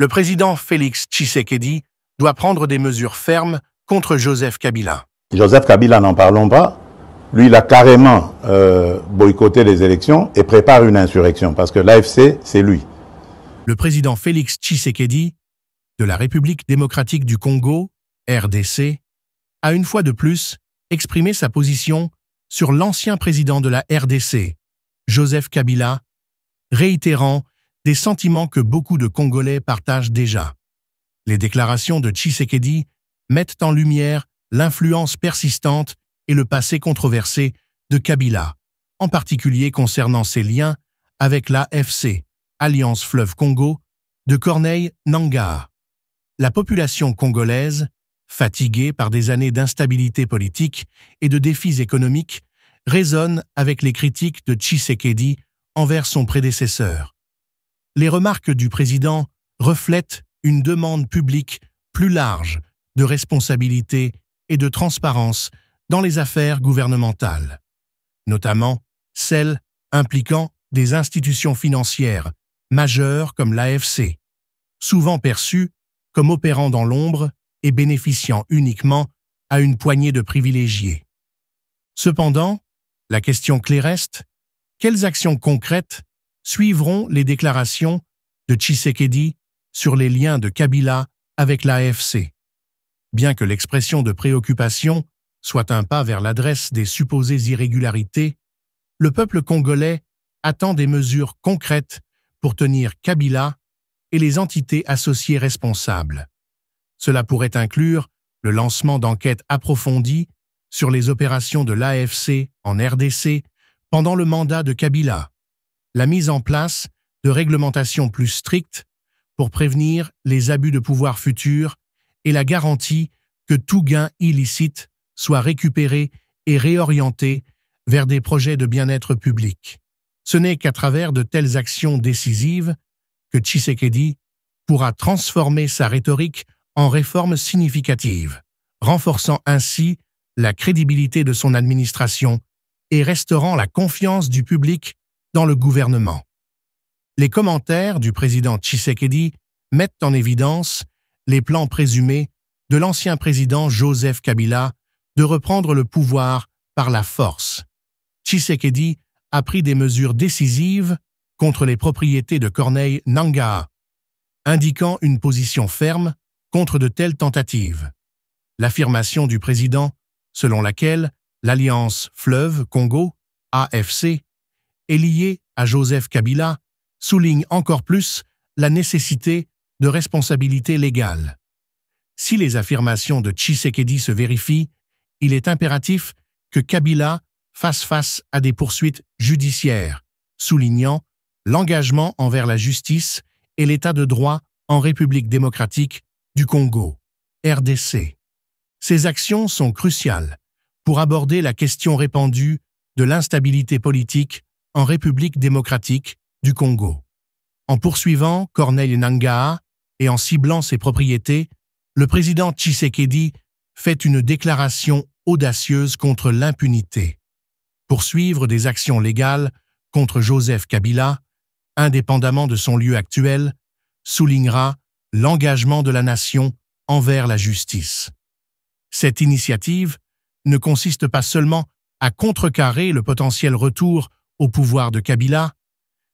le président Félix Tshisekedi doit prendre des mesures fermes contre Joseph Kabila. Joseph Kabila, n'en parlons pas. Lui, il a carrément euh, boycotté les élections et prépare une insurrection, parce que l'AFC, c'est lui. Le président Félix Tshisekedi, de la République démocratique du Congo, RDC, a une fois de plus exprimé sa position sur l'ancien président de la RDC, Joseph Kabila, réitérant des sentiments que beaucoup de Congolais partagent déjà. Les déclarations de Tshisekedi mettent en lumière l'influence persistante et le passé controversé de Kabila, en particulier concernant ses liens avec l'AFC, Alliance Fleuve Congo, de Corneille Nanga. La population congolaise, fatiguée par des années d'instabilité politique et de défis économiques, résonne avec les critiques de Tshisekedi envers son prédécesseur les remarques du président reflètent une demande publique plus large de responsabilité et de transparence dans les affaires gouvernementales, notamment celles impliquant des institutions financières majeures comme l'AFC, souvent perçues comme opérant dans l'ombre et bénéficiant uniquement à une poignée de privilégiés. Cependant, la question clé reste, quelles actions concrètes suivront les déclarations de Tshisekedi sur les liens de Kabila avec l'AFC. Bien que l'expression de préoccupation soit un pas vers l'adresse des supposées irrégularités, le peuple congolais attend des mesures concrètes pour tenir Kabila et les entités associées responsables. Cela pourrait inclure le lancement d'enquêtes approfondies sur les opérations de l'AFC en RDC pendant le mandat de Kabila la mise en place de réglementations plus strictes pour prévenir les abus de pouvoir futurs et la garantie que tout gain illicite soit récupéré et réorienté vers des projets de bien-être public. Ce n'est qu'à travers de telles actions décisives que Tshisekedi pourra transformer sa rhétorique en réforme significative, renforçant ainsi la crédibilité de son administration et restaurant la confiance du public dans le gouvernement. Les commentaires du président Tshisekedi mettent en évidence les plans présumés de l'ancien président Joseph Kabila de reprendre le pouvoir par la force. Tshisekedi a pris des mesures décisives contre les propriétés de Corneille Nanga, indiquant une position ferme contre de telles tentatives. L'affirmation du président, selon laquelle l'Alliance Fleuve Congo, AFC, est liée à Joseph Kabila souligne encore plus la nécessité de responsabilité légale. Si les affirmations de Tshisekedi se vérifient, il est impératif que Kabila fasse face à des poursuites judiciaires, soulignant l'engagement envers la justice et l'état de droit en République démocratique du Congo, RDC. Ces actions sont cruciales pour aborder la question répandue de l'instabilité politique en République démocratique du Congo. En poursuivant Corneille Nangaa et en ciblant ses propriétés, le président Tshisekedi fait une déclaration audacieuse contre l'impunité. Poursuivre des actions légales contre Joseph Kabila, indépendamment de son lieu actuel, soulignera l'engagement de la nation envers la justice. Cette initiative ne consiste pas seulement à contrecarrer le potentiel retour au pouvoir de Kabila,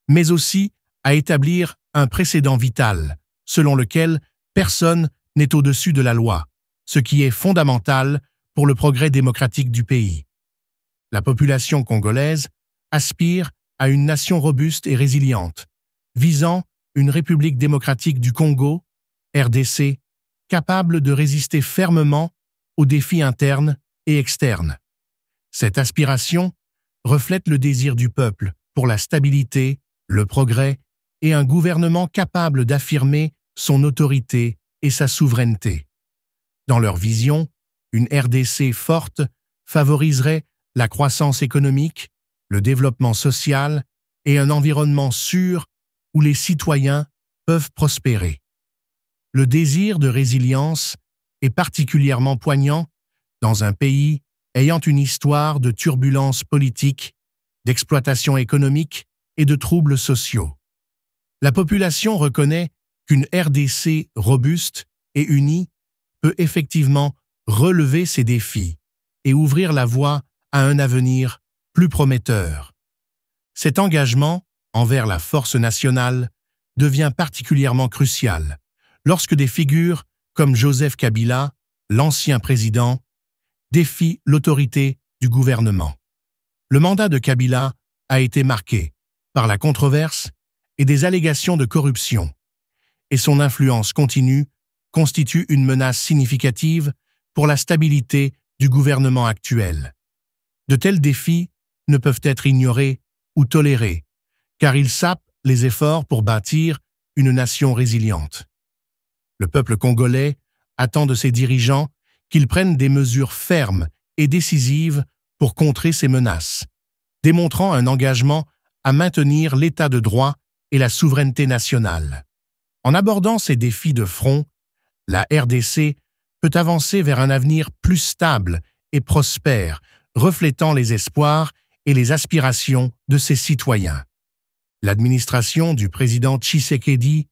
mais aussi à établir un précédent vital, selon lequel personne n'est au-dessus de la loi, ce qui est fondamental pour le progrès démocratique du pays. La population congolaise aspire à une nation robuste et résiliente, visant une République démocratique du Congo, RDC, capable de résister fermement aux défis internes et externes. Cette aspiration reflète le désir du peuple pour la stabilité, le progrès et un gouvernement capable d'affirmer son autorité et sa souveraineté. Dans leur vision, une RDC forte favoriserait la croissance économique, le développement social et un environnement sûr où les citoyens peuvent prospérer. Le désir de résilience est particulièrement poignant dans un pays ayant une histoire de turbulences politiques, d'exploitation économique et de troubles sociaux. La population reconnaît qu'une RDC robuste et unie peut effectivement relever ces défis et ouvrir la voie à un avenir plus prometteur. Cet engagement envers la force nationale devient particulièrement crucial lorsque des figures comme Joseph Kabila, l'ancien président, défie l'autorité du gouvernement. Le mandat de Kabila a été marqué par la controverse et des allégations de corruption, et son influence continue constitue une menace significative pour la stabilité du gouvernement actuel. De tels défis ne peuvent être ignorés ou tolérés, car ils sapent les efforts pour bâtir une nation résiliente. Le peuple congolais attend de ses dirigeants qu'il prenne des mesures fermes et décisives pour contrer ces menaces, démontrant un engagement à maintenir l'état de droit et la souveraineté nationale. En abordant ces défis de front, la RDC peut avancer vers un avenir plus stable et prospère, reflétant les espoirs et les aspirations de ses citoyens. L'administration du président Tshisekedi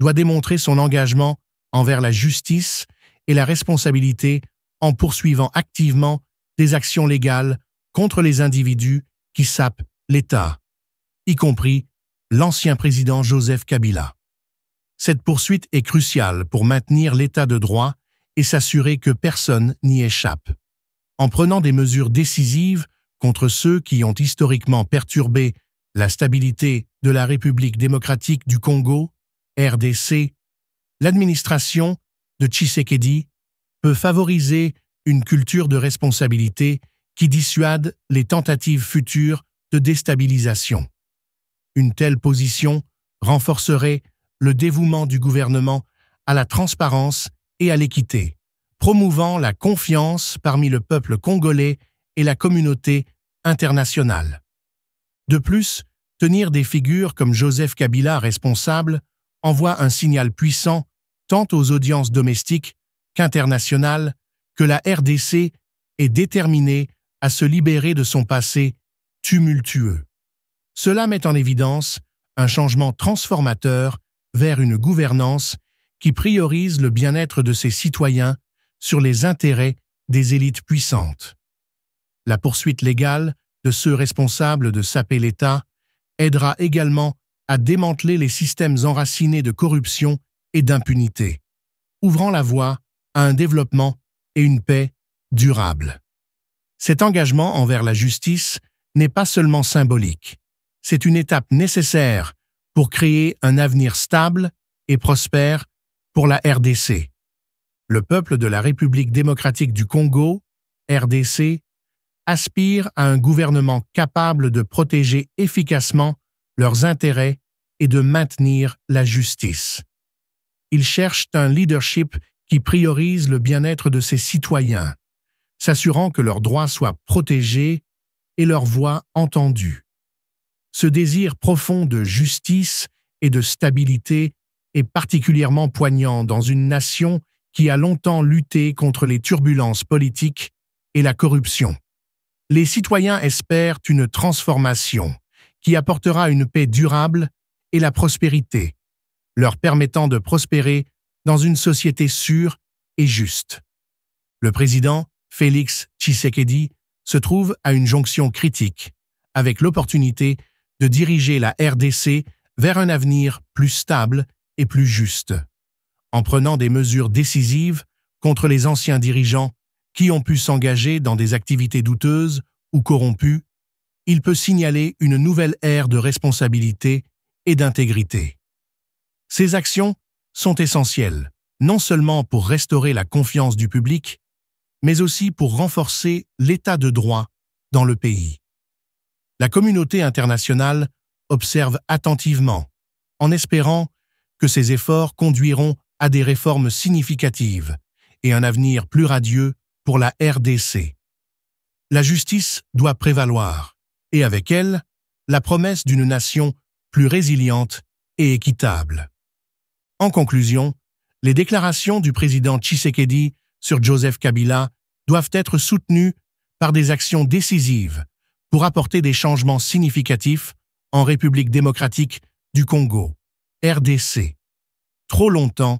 doit démontrer son engagement envers la justice et la responsabilité en poursuivant activement des actions légales contre les individus qui sapent l'État, y compris l'ancien président Joseph Kabila. Cette poursuite est cruciale pour maintenir l'État de droit et s'assurer que personne n'y échappe. En prenant des mesures décisives contre ceux qui ont historiquement perturbé la stabilité de la République démocratique du Congo, RDC, l'administration de Tshisekedi peut favoriser une culture de responsabilité qui dissuade les tentatives futures de déstabilisation. Une telle position renforcerait le dévouement du gouvernement à la transparence et à l'équité, promouvant la confiance parmi le peuple congolais et la communauté internationale. De plus, tenir des figures comme Joseph Kabila responsable envoie un signal puissant tant aux audiences domestiques qu'internationales, que la RDC est déterminée à se libérer de son passé tumultueux. Cela met en évidence un changement transformateur vers une gouvernance qui priorise le bien-être de ses citoyens sur les intérêts des élites puissantes. La poursuite légale de ceux responsables de saper l'État aidera également à démanteler les systèmes enracinés de corruption et d'impunité, ouvrant la voie à un développement et une paix durable. Cet engagement envers la justice n'est pas seulement symbolique, c'est une étape nécessaire pour créer un avenir stable et prospère pour la RDC. Le peuple de la République démocratique du Congo, RDC, aspire à un gouvernement capable de protéger efficacement leurs intérêts et de maintenir la justice ils cherchent un leadership qui priorise le bien-être de ses citoyens, s'assurant que leurs droits soient protégés et leur voix entendue. Ce désir profond de justice et de stabilité est particulièrement poignant dans une nation qui a longtemps lutté contre les turbulences politiques et la corruption. Les citoyens espèrent une transformation qui apportera une paix durable et la prospérité, leur permettant de prospérer dans une société sûre et juste. Le président, Félix Tshisekedi, se trouve à une jonction critique, avec l'opportunité de diriger la RDC vers un avenir plus stable et plus juste, en prenant des mesures décisives contre les anciens dirigeants qui ont pu s'engager dans des activités douteuses ou corrompues, il peut signaler une nouvelle ère de responsabilité et d'intégrité. Ces actions sont essentielles, non seulement pour restaurer la confiance du public, mais aussi pour renforcer l'état de droit dans le pays. La communauté internationale observe attentivement, en espérant que ces efforts conduiront à des réformes significatives et un avenir plus radieux pour la RDC. La justice doit prévaloir, et avec elle, la promesse d'une nation plus résiliente et équitable. En conclusion, les déclarations du président Tshisekedi sur Joseph Kabila doivent être soutenues par des actions décisives pour apporter des changements significatifs en République démocratique du Congo, RDC. Trop longtemps,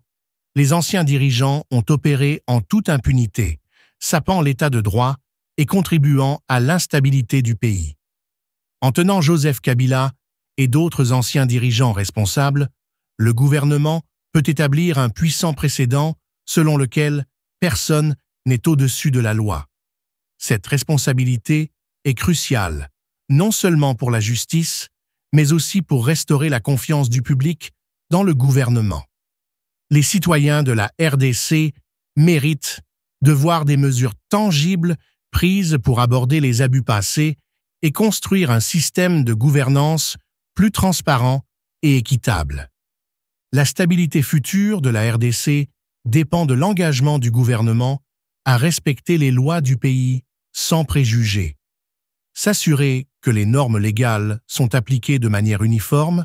les anciens dirigeants ont opéré en toute impunité, sapant l'état de droit et contribuant à l'instabilité du pays. En tenant Joseph Kabila et d'autres anciens dirigeants responsables, le gouvernement peut établir un puissant précédent selon lequel personne n'est au-dessus de la loi. Cette responsabilité est cruciale, non seulement pour la justice, mais aussi pour restaurer la confiance du public dans le gouvernement. Les citoyens de la RDC méritent de voir des mesures tangibles prises pour aborder les abus passés et construire un système de gouvernance plus transparent et équitable la stabilité future de la RDC dépend de l'engagement du gouvernement à respecter les lois du pays sans préjugés, s'assurer que les normes légales sont appliquées de manière uniforme,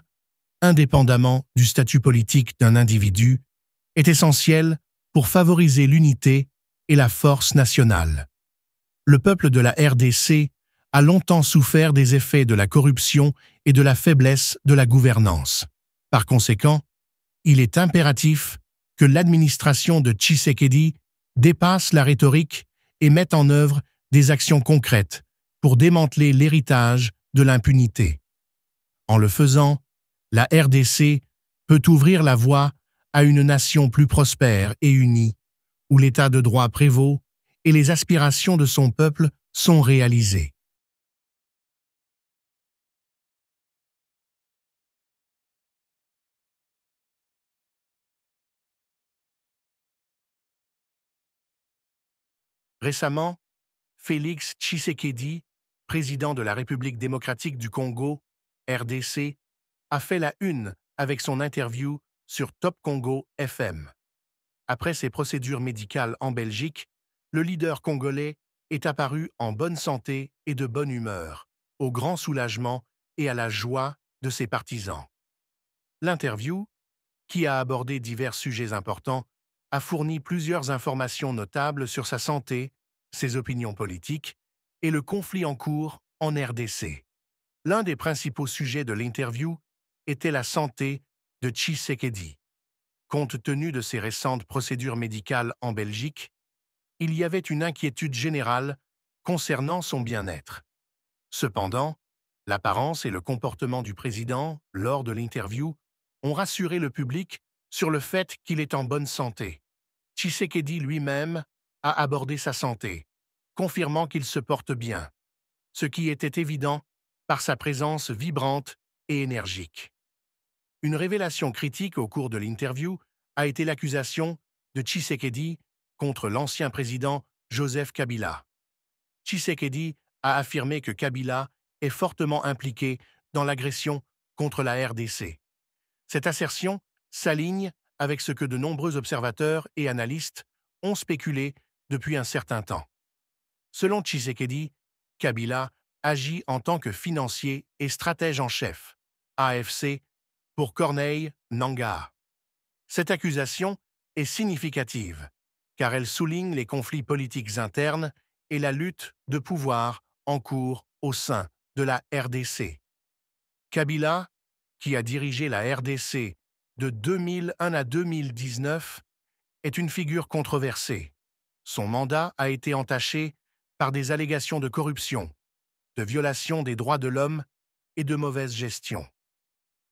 indépendamment du statut politique d'un individu, est essentiel pour favoriser l'unité et la force nationale. Le peuple de la RDC a longtemps souffert des effets de la corruption et de la faiblesse de la gouvernance. Par conséquent, il est impératif que l'administration de Tshisekedi dépasse la rhétorique et mette en œuvre des actions concrètes pour démanteler l'héritage de l'impunité. En le faisant, la RDC peut ouvrir la voie à une nation plus prospère et unie, où l'état de droit prévaut et les aspirations de son peuple sont réalisées. Récemment, Félix Tshisekedi, président de la République démocratique du Congo, RDC, a fait la une avec son interview sur Top Congo FM. Après ses procédures médicales en Belgique, le leader congolais est apparu en bonne santé et de bonne humeur, au grand soulagement et à la joie de ses partisans. L'interview, qui a abordé divers sujets importants, a fourni plusieurs informations notables sur sa santé, ses opinions politiques et le conflit en cours en RDC. L'un des principaux sujets de l'interview était la santé de Tshisekedi. Compte tenu de ses récentes procédures médicales en Belgique, il y avait une inquiétude générale concernant son bien-être. Cependant, l'apparence et le comportement du président lors de l'interview ont rassuré le public sur le fait qu'il est en bonne santé. Tshisekedi lui-même a abordé sa santé, confirmant qu'il se porte bien, ce qui était évident par sa présence vibrante et énergique. Une révélation critique au cours de l'interview a été l'accusation de Tshisekedi contre l'ancien président Joseph Kabila. Tshisekedi a affirmé que Kabila est fortement impliqué dans l'agression contre la RDC. Cette assertion s'aligne avec ce que de nombreux observateurs et analystes ont spéculé depuis un certain temps. Selon Tshisekedi, Kabila agit en tant que financier et stratège en chef, AFC, pour Corneille Nanga. Cette accusation est significative, car elle souligne les conflits politiques internes et la lutte de pouvoir en cours au sein de la RDC. Kabila, qui a dirigé la RDC de 2001 à 2019, est une figure controversée. Son mandat a été entaché par des allégations de corruption, de violation des droits de l'homme et de mauvaise gestion.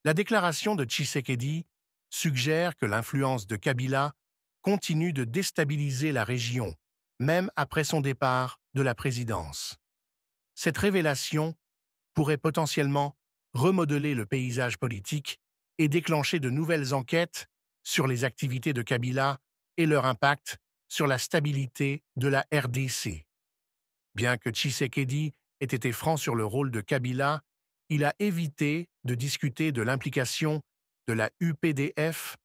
La déclaration de Tshisekedi suggère que l'influence de Kabila continue de déstabiliser la région, même après son départ de la présidence. Cette révélation pourrait potentiellement remodeler le paysage politique et déclencher de nouvelles enquêtes sur les activités de Kabila et leur impact sur la stabilité de la RDC. Bien que Tshisekedi ait été franc sur le rôle de Kabila, il a évité de discuter de l'implication de la UPDF,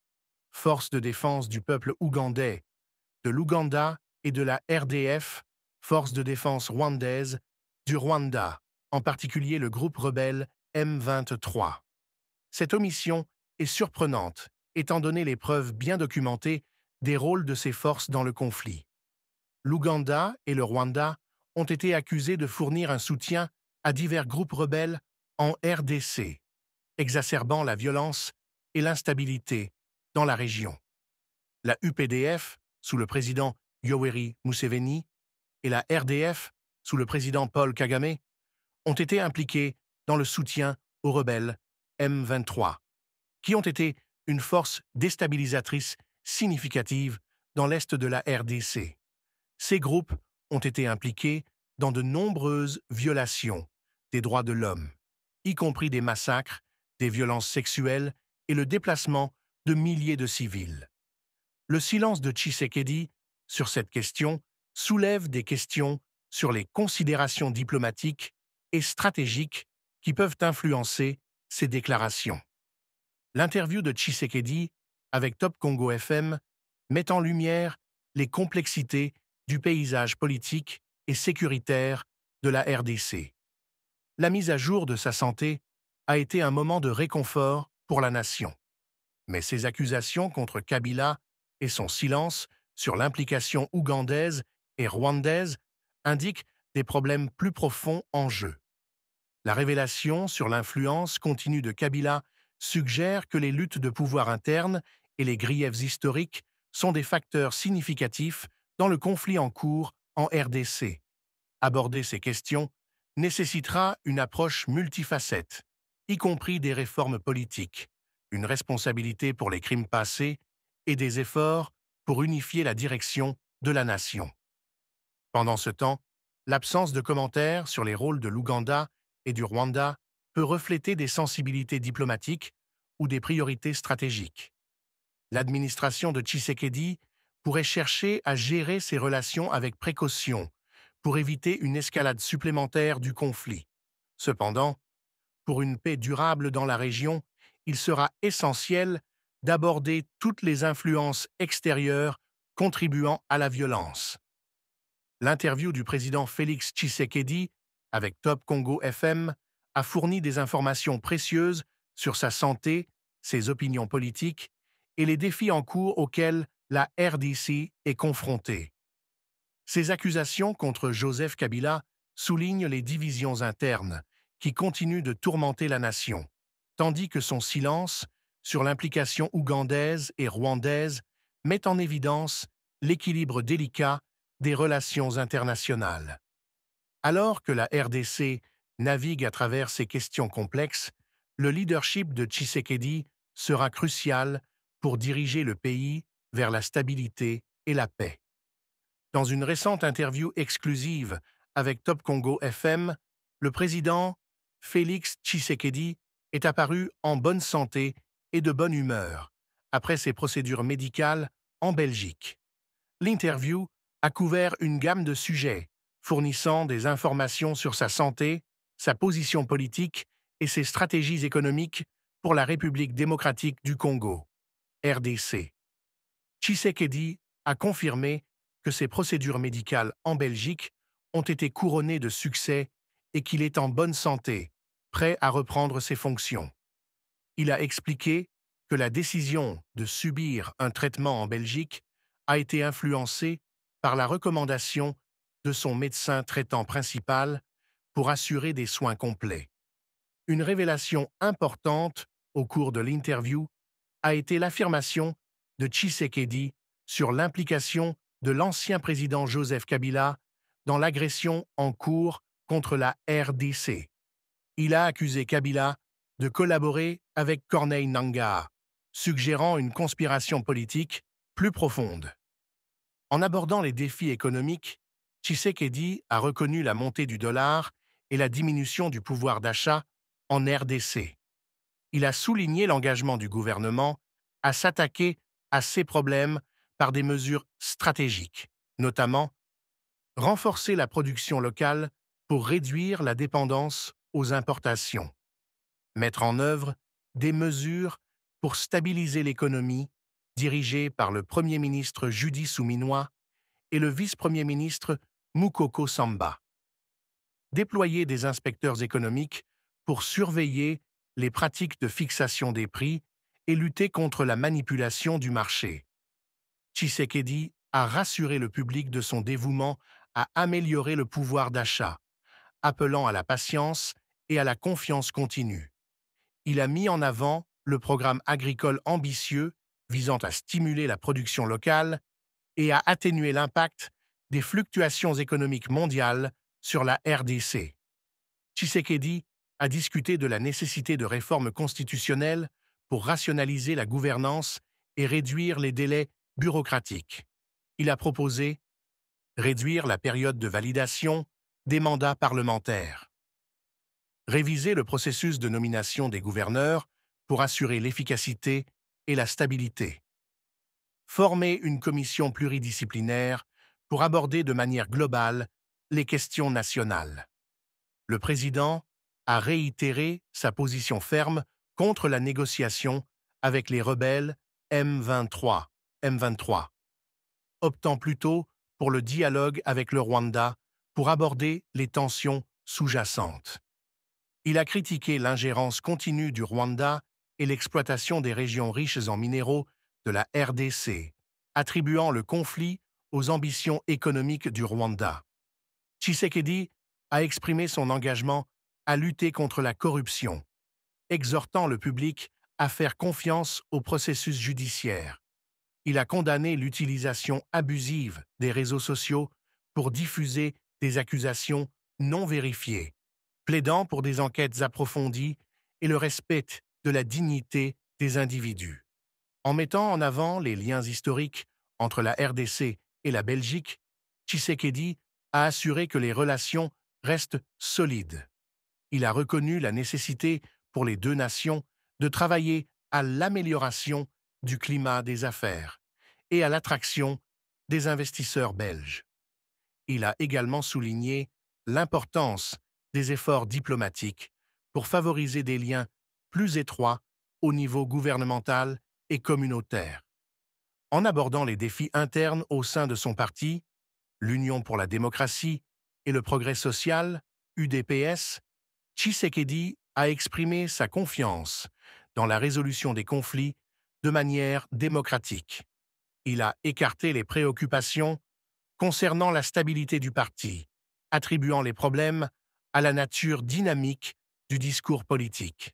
Force de défense du peuple ougandais, de l'Ouganda et de la RDF, Force de défense rwandaise, du Rwanda, en particulier le groupe rebelle M23. Cette omission est surprenante, étant donné les preuves bien documentées des rôles de ces forces dans le conflit. L'Ouganda et le Rwanda ont été accusés de fournir un soutien à divers groupes rebelles en RDC, exacerbant la violence et l'instabilité dans la région. La UPDF, sous le président Yoweri Museveni, et la RDF, sous le président Paul Kagame, ont été impliqués dans le soutien aux rebelles M23, qui ont été une force déstabilisatrice significative dans l'Est de la RDC. Ces groupes ont été impliqués dans de nombreuses violations des droits de l'homme, y compris des massacres, des violences sexuelles et le déplacement de milliers de civils. Le silence de Tshisekedi sur cette question soulève des questions sur les considérations diplomatiques et stratégiques qui peuvent influencer ces déclarations. L'interview de Tshisekedi avec Top Congo FM, met en lumière les complexités du paysage politique et sécuritaire de la RDC. La mise à jour de sa santé a été un moment de réconfort pour la nation. Mais ses accusations contre Kabila et son silence sur l'implication ougandaise et rwandaise indiquent des problèmes plus profonds en jeu. La révélation sur l'influence continue de Kabila suggère que les luttes de pouvoir interne et les griefs historiques sont des facteurs significatifs dans le conflit en cours en RDC. Aborder ces questions nécessitera une approche multifacette, y compris des réformes politiques, une responsabilité pour les crimes passés et des efforts pour unifier la direction de la nation. Pendant ce temps, l'absence de commentaires sur les rôles de l'Ouganda et du Rwanda peut refléter des sensibilités diplomatiques ou des priorités stratégiques. L'administration de Tshisekedi pourrait chercher à gérer ses relations avec précaution pour éviter une escalade supplémentaire du conflit. Cependant, pour une paix durable dans la région, il sera essentiel d'aborder toutes les influences extérieures contribuant à la violence. L'interview du président Félix Tshisekedi avec Top Congo FM a fourni des informations précieuses sur sa santé, ses opinions politiques et les défis en cours auxquels la RDC est confrontée. Ces accusations contre Joseph Kabila soulignent les divisions internes qui continuent de tourmenter la nation, tandis que son silence sur l'implication ougandaise et rwandaise met en évidence l'équilibre délicat des relations internationales. Alors que la RDC navigue à travers ces questions complexes, le leadership de Tshisekedi sera crucial pour diriger le pays vers la stabilité et la paix. Dans une récente interview exclusive avec Top Congo FM, le président Félix Tshisekedi est apparu en bonne santé et de bonne humeur après ses procédures médicales en Belgique. L'interview a couvert une gamme de sujets, fournissant des informations sur sa santé, sa position politique et ses stratégies économiques pour la République démocratique du Congo. RDC. Tshisekedi a confirmé que ses procédures médicales en Belgique ont été couronnées de succès et qu'il est en bonne santé, prêt à reprendre ses fonctions. Il a expliqué que la décision de subir un traitement en Belgique a été influencée par la recommandation de son médecin traitant principal pour assurer des soins complets. Une révélation importante au cours de l'interview a été l'affirmation de Tshisekedi sur l'implication de l'ancien président Joseph Kabila dans l'agression en cours contre la RDC. Il a accusé Kabila de collaborer avec Corneille Nanga, suggérant une conspiration politique plus profonde. En abordant les défis économiques, Tshisekedi a reconnu la montée du dollar et la diminution du pouvoir d'achat en RDC il a souligné l'engagement du gouvernement à s'attaquer à ces problèmes par des mesures stratégiques, notamment renforcer la production locale pour réduire la dépendance aux importations, mettre en œuvre des mesures pour stabiliser l'économie dirigée par le Premier ministre Judy Souminois et le vice-premier ministre Mukoko Samba, déployer des inspecteurs économiques pour surveiller les pratiques de fixation des prix et lutter contre la manipulation du marché. Tshisekedi a rassuré le public de son dévouement à améliorer le pouvoir d'achat, appelant à la patience et à la confiance continue. Il a mis en avant le programme agricole ambitieux visant à stimuler la production locale et à atténuer l'impact des fluctuations économiques mondiales sur la RDC. Tshisekedi a discuté de la nécessité de réformes constitutionnelles pour rationaliser la gouvernance et réduire les délais bureaucratiques. Il a proposé réduire la période de validation des mandats parlementaires, réviser le processus de nomination des gouverneurs pour assurer l'efficacité et la stabilité, former une commission pluridisciplinaire pour aborder de manière globale les questions nationales. Le président a réitéré sa position ferme contre la négociation avec les rebelles M23, M23, optant plutôt pour le dialogue avec le Rwanda pour aborder les tensions sous-jacentes. Il a critiqué l'ingérence continue du Rwanda et l'exploitation des régions riches en minéraux de la RDC, attribuant le conflit aux ambitions économiques du Rwanda. Tshisekedi a exprimé son engagement à lutter contre la corruption, exhortant le public à faire confiance au processus judiciaire. Il a condamné l'utilisation abusive des réseaux sociaux pour diffuser des accusations non vérifiées, plaidant pour des enquêtes approfondies et le respect de la dignité des individus. En mettant en avant les liens historiques entre la RDC et la Belgique, Tshisekedi a assuré que les relations restent solides il a reconnu la nécessité pour les deux nations de travailler à l'amélioration du climat des affaires et à l'attraction des investisseurs belges. Il a également souligné l'importance des efforts diplomatiques pour favoriser des liens plus étroits au niveau gouvernemental et communautaire. En abordant les défis internes au sein de son parti, l'Union pour la démocratie et le progrès social, UDPS, Tshisekedi a exprimé sa confiance dans la résolution des conflits de manière démocratique. Il a écarté les préoccupations concernant la stabilité du parti, attribuant les problèmes à la nature dynamique du discours politique.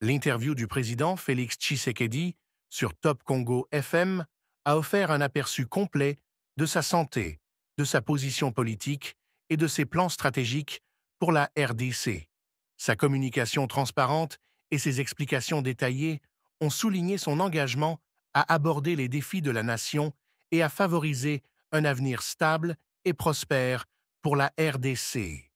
L'interview du président Félix Tshisekedi sur Top Congo FM a offert un aperçu complet de sa santé, de sa position politique et de ses plans stratégiques pour la RDC. Sa communication transparente et ses explications détaillées ont souligné son engagement à aborder les défis de la nation et à favoriser un avenir stable et prospère pour la RDC.